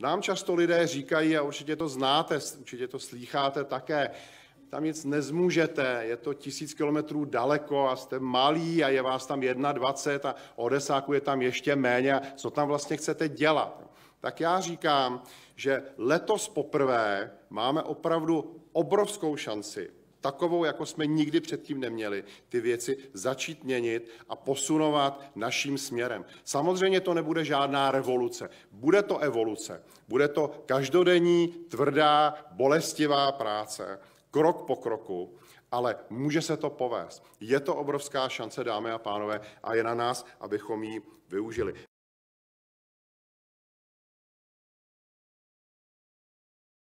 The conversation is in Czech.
Nám často lidé říkají, a určitě to znáte, určitě to slýcháte také, tam nic nezmůžete, je to tisíc kilometrů daleko a jste malí a je vás tam 21 a odesáku je tam ještě méně. co tam vlastně chcete dělat? Tak já říkám, že letos poprvé máme opravdu obrovskou šanci takovou, jako jsme nikdy předtím neměli, ty věci začít měnit a posunovat naším směrem. Samozřejmě to nebude žádná revoluce, bude to evoluce, bude to každodenní, tvrdá, bolestivá práce, krok po kroku, ale může se to povést. Je to obrovská šance, dámy a pánové, a je na nás, abychom ji využili.